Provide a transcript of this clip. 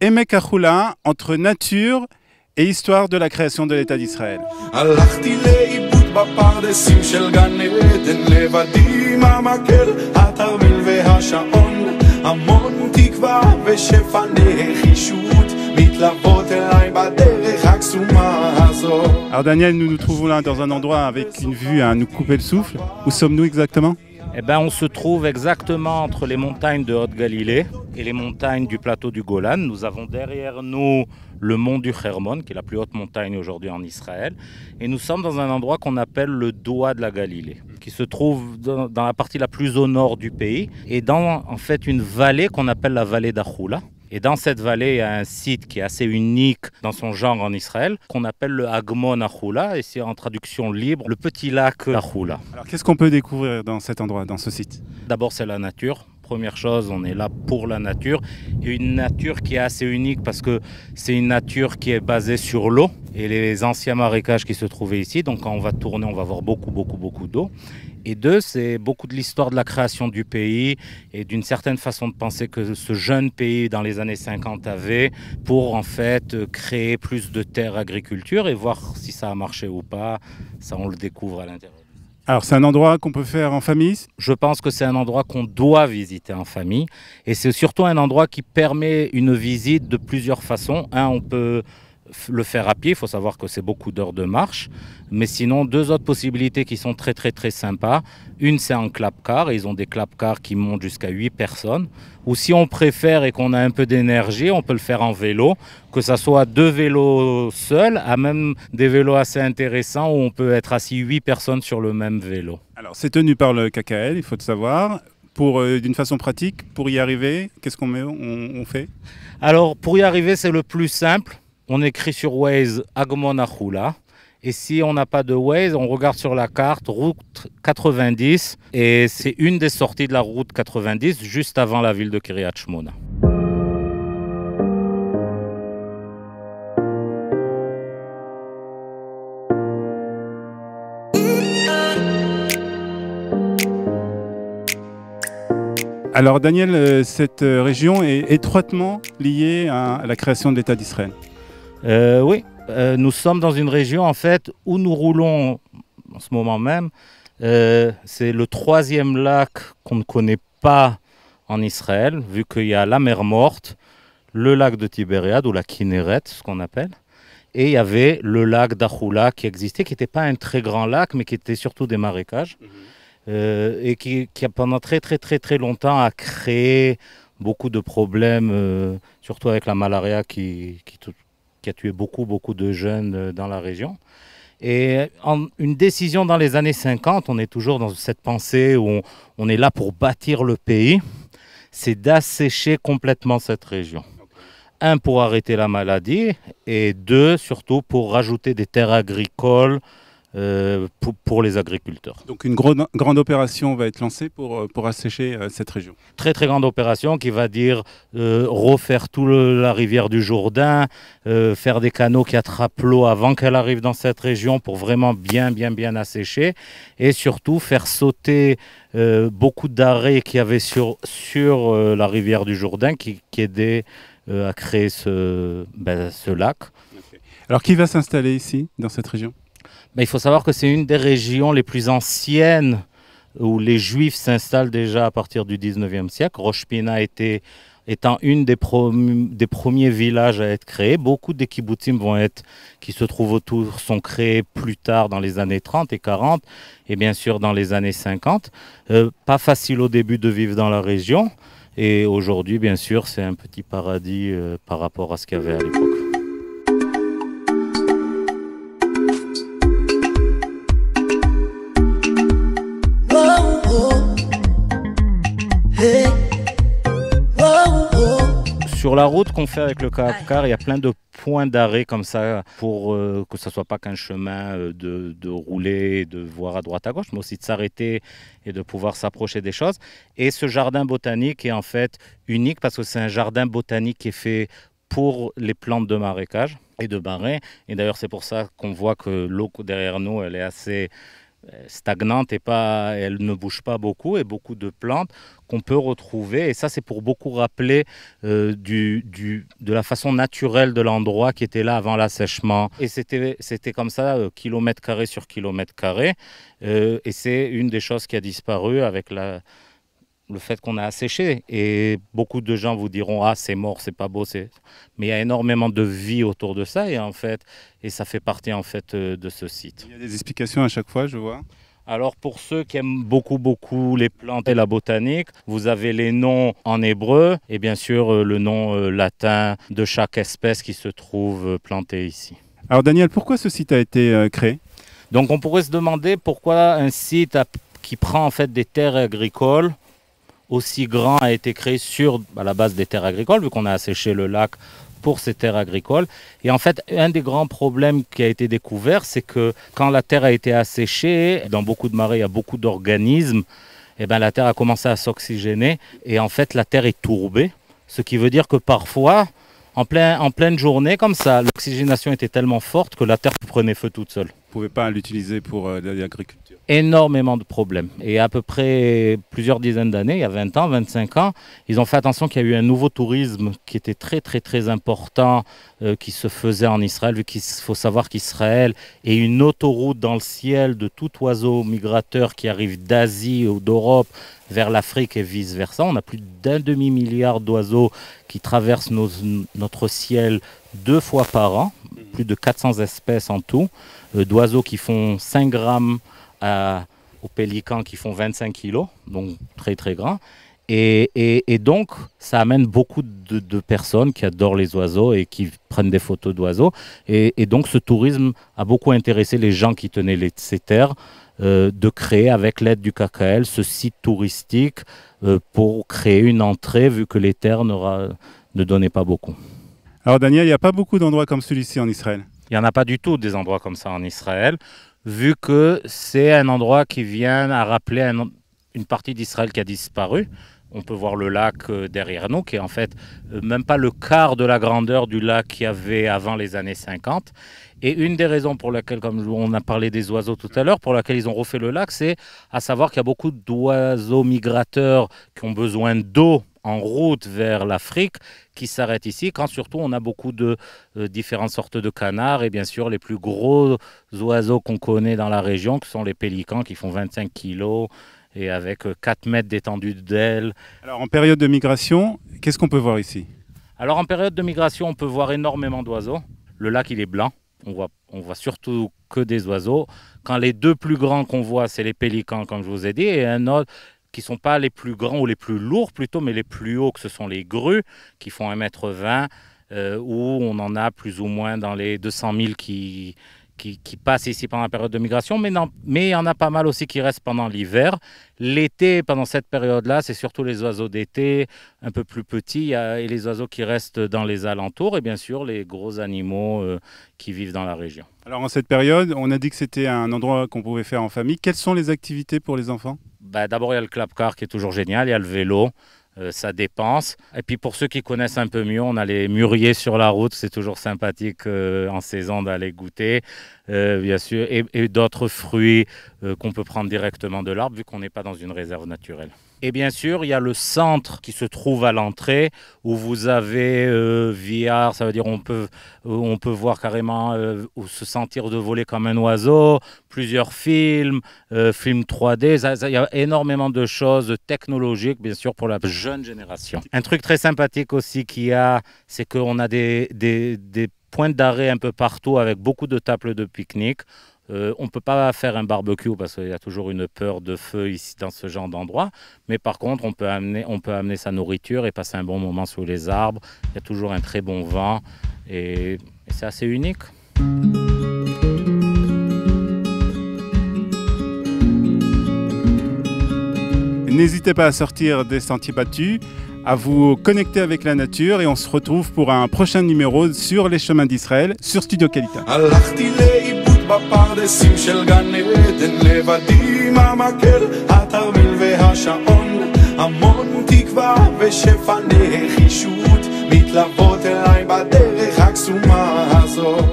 Emek Kachoula, entre nature et histoire de la création de l'État d'Israël. Alors Daniel, nous nous trouvons là dans un endroit avec une vue à nous couper le souffle. Où sommes-nous exactement eh ben, on se trouve exactement entre les montagnes de Haute-Galilée et les montagnes du plateau du Golan. Nous avons derrière nous le mont du Hermon, qui est la plus haute montagne aujourd'hui en Israël. Et nous sommes dans un endroit qu'on appelle le doigt de la Galilée, qui se trouve dans la partie la plus au nord du pays et dans en fait une vallée qu'on appelle la vallée d'Achoula et dans cette vallée, il y a un site qui est assez unique dans son genre en Israël, qu'on appelle le Hagmon Ahula, et c'est en traduction libre le petit lac Nachula. Alors qu'est-ce qu'on peut découvrir dans cet endroit, dans ce site D'abord, c'est la nature. Première chose, on est là pour la nature. une nature qui est assez unique parce que c'est une nature qui est basée sur l'eau et les anciens marécages qui se trouvaient ici. Donc quand on va tourner, on va voir beaucoup, beaucoup, beaucoup d'eau. Et deux, c'est beaucoup de l'histoire de la création du pays et d'une certaine façon de penser que ce jeune pays dans les années 50 avait pour en fait créer plus de terres agriculture et voir si ça a marché ou pas. Ça, on le découvre à l'intérieur. Alors c'est un endroit qu'on peut faire en famille Je pense que c'est un endroit qu'on doit visiter en famille et c'est surtout un endroit qui permet une visite de plusieurs façons. Un, on peut le faire à pied, il faut savoir que c'est beaucoup d'heures de marche. Mais sinon, deux autres possibilités qui sont très très très sympas. Une, c'est en clap car, ils ont des clap cars qui montent jusqu'à 8 personnes. Ou si on préfère et qu'on a un peu d'énergie, on peut le faire en vélo, que ça soit deux vélos seuls, à même des vélos assez intéressants où on peut être assis 8 personnes sur le même vélo. Alors, c'est tenu par le KKL, il faut le savoir pour euh, d'une façon pratique, pour y arriver, qu'est-ce qu'on on fait Alors pour y arriver, c'est le plus simple on écrit sur Waze Agmonahula. Et si on n'a pas de Waze, on regarde sur la carte route 90 et c'est une des sorties de la route 90 juste avant la ville de Kiryat Shmona. Alors Daniel, euh, cette euh, région est étroitement liée à la création de l'État d'Israël. Euh, oui, euh, nous sommes dans une région en fait où nous roulons en ce moment même. Euh, c'est le troisième lac qu'on ne connaît pas en Israël, vu qu'il y a la mer Morte, le lac de Tibériade ou la Kinneret, ce qu'on appelle. Et il y avait le lac d'Achoula qui existait, qui n'était pas un très grand lac, mais qui était surtout des marécages. Mhm. et qui, a pendant très très très très longtemps a créé beaucoup de problèmes, surtout avec la malaria qui, qui, qui a tué beaucoup, beaucoup de jeunes euh, dans la région. Et une décision dans les années 50, on est toujours dans cette pensée où on, on est là pour bâtir le pays, c'est d'assécher complètement cette région. Un, pour arrêter la maladie, et deux, surtout pour rajouter des terres agricoles, euh, pour, les agriculteurs. Donc une grande, grande opération va être lancée pour, euh, pour assécher euh, cette région Très très grande opération qui va dire refaire toute la rivière du Jourdain, faire des canaux qui attrapent l'eau avant qu'elle arrive dans cette région pour vraiment bien bien bien assécher et surtout faire sauter beaucoup d'arrêts qu'il y avait sur, sur la rivière du Jourdain qui, qui aidaient à créer ce, ben, ce lac. Alors qui va s'installer ici, dans cette région mais il faut savoir que c'est une des régions les plus anciennes où les Juifs s'installent déjà à partir du 19e siècle. Rochpina été étant une des, des, premiers villages à être créés. Beaucoup des kibbutzim vont être, qui se trouvent autour sont créés plus tard dans les années 30 et 40 et bien sûr dans les années 50. Euh, pas facile au début de vivre dans la région. Et aujourd'hui, bien sûr, c'est un petit paradis euh, par rapport à ce qu'il y avait à l'époque. la route qu'on fait avec le car il y a plein de points d'arrêt comme ça pour euh, que ce soit pas qu'un chemin euh, de, rouler, de voir à droite à gauche, mais aussi de s'arrêter et de pouvoir s'approcher des choses. Et ce jardin botanique est en fait unique parce que c'est un jardin botanique qui est fait pour les plantes de marécage et de marais. Et d'ailleurs, c'est pour ça qu'on voit que l'eau derrière nous, elle est assez euh, stagnante et pas, elle ne bouge pas beaucoup et beaucoup de plantes qu'on peut retrouver. Et ça, c'est pour beaucoup rappeler euh, du, du, de la façon naturelle de l'endroit qui était là avant l'assèchement. Et c'était comme ça, euh, kilomètre carré sur kilomètre carré. et c'est une des choses qui a disparu avec la, le fait qu'on a asséché. Et beaucoup de gens vous diront Ah, c'est mort, c'est pas beau. Mais il y a énormément de vie autour de ça, et en fait, et ça fait partie en fait euh, de ce site. Il y a des explications à chaque fois, je vois. Alors pour ceux qui aiment beaucoup beaucoup les plantes et la botanique, vous avez les noms en hébreu et bien sûr euh, le nom euh, latin de chaque espèce qui se trouve plantée ici. Alors Daniel, pourquoi ce site a été créé Donc on pourrait se demander pourquoi un site qui prend en fait des terres agricoles aussi grand a été créé sur à la base des terres agricoles, vu qu'on a asséché le lac pour ces terres agricoles. Et en fait, un des grands problèmes qui a été découvert, c'est que quand la terre a été asséchée, dans beaucoup de marais, il y a beaucoup d'organismes, et eh ben la terre a commencé à s'oxygéner, et en fait, la terre est tourbée, ce qui veut dire que parfois, en, plein, en pleine journée, comme ça, l'oxygénation était tellement forte que la terre prenait feu toute seule pouvez pas l'utiliser pour euh, l'agriculture Énormément de problèmes. Et à peu près plusieurs dizaines d'années, il y a 20 ans, 25 ans, ils ont fait attention qu'il y a eu un nouveau tourisme qui était très très très important, euh, qui se faisait en Israël, vu qu'il faut savoir qu'Israël est une autoroute dans le ciel de tout oiseau migrateur qui arrive d'Asie ou d'Europe vers l'Afrique et vice-versa. On a plus d'un demi-milliard d'oiseaux qui traversent notre ciel deux fois par an, plus de 400 espèces en tout, euh, d'oiseaux qui font 5 grammes aux pélicans qui font 25 kilos, donc très très grands. Et, donc, ça amène beaucoup de, personnes qui adorent les oiseaux et qui prennent des photos d'oiseaux. Et, donc, ce tourisme a beaucoup intéressé les gens qui tenaient les, ces terres euh, de créer, avec l'aide du KKL, ce site touristique euh, pour créer une entrée, vu que les terres ne donnaient pas beaucoup. Alors Daniel, il n'y a pas beaucoup d'endroits comme celui-ci en Israël. Il n'y en a pas du tout des endroits comme ça en Israël, vu que c'est un endroit qui vient à rappeler une partie d'Israël qui a disparu. On peut voir le lac euh, derrière nous, qui est en fait euh, même pas le quart de la grandeur du lac qu'il y avait avant les années 50. Et une des raisons pour laquelle, comme on a parlé des oiseaux tout à l'heure, pour laquelle ils ont refait le lac, c'est à savoir qu'il y a beaucoup d'oiseaux migrateurs qui ont besoin d'eau en route vers l'Afrique qui s'arrêtent ici, quand surtout on a beaucoup de euh, différentes sortes de canards et bien sûr les plus gros oiseaux qu'on connaît dans la région, qui sont les pélicans qui font 25 kilos, et avec 4 euh, mètres d'étendue d'aile. Alors en période de migration, qu'est-ce qu'on peut voir ici Alors en période de migration, on peut voir énormément d'oiseaux. Le lac, il est blanc. On voit, on voit surtout que des oiseaux. Quand les deux plus grands qu'on voit, c'est les pélicans, comme je vous ai dit, et un autre qui sont pas les plus grands ou les plus lourds plutôt, mais les plus hauts, que ce sont les grues, qui font 1,20 m euh, où on en a plus ou moins dans les 200 000 qui, qui, qui, passent ici pendant la période de migration, mais, mais il y en a pas mal aussi qui restent pendant l'hiver. L'été, pendant cette période-là, c'est surtout les oiseaux d'été, un peu plus petits, et les oiseaux qui restent dans les alentours, et bien sûr les gros animaux euh, qui vivent dans la région. Alors en cette période, on a dit que c'était un endroit qu'on pouvait faire en famille. Quelles sont les activités pour les enfants bah, D'abord, il y a le clap-car qui est toujours génial, il y a le vélo sa euh, dépense. Et puis pour ceux qui connaissent un peu mieux, on a les mûriers sur la route, c'est toujours sympathique euh, en saison d'aller goûter, euh, bien sûr, et, d'autres fruits qu'on peut prendre directement de l'arbre vu qu'on n'est pas dans une réserve naturelle. Et bien sûr, il y a le centre qui se trouve à l'entrée où vous avez euh, VR, ça veut dire on peut, euh, on peut voir carrément euh, ou se sentir de voler comme un oiseau, plusieurs films, films 3D, il y a énormément de choses technologiques bien sûr pour la jeune génération. Un truc très sympathique aussi qu'il y a, c'est qu'on a des, des, des points d'arrêt un peu partout avec beaucoup de tables de pique-nique. Euh, on ne peut pas faire un barbecue parce qu'il y a toujours une peur de feu ici dans ce genre d'endroit. Mais par contre, on peut, amener, on peut amener sa nourriture et passer un bon moment sous les arbres. Il y a toujours un très bon vent et, c'est assez unique. N'hésitez pas à sortir des sentiers battus, à vous connecter avec la nature et on se retrouve pour un prochain numéro sur les chemins d'Israël sur Studio Calita. בפרדסים של גן עדן לבדי עם המקל, התרמיל והשעון המון תקווה ושפע נחישות מתלוות אליי בדרך הקסומה הזאת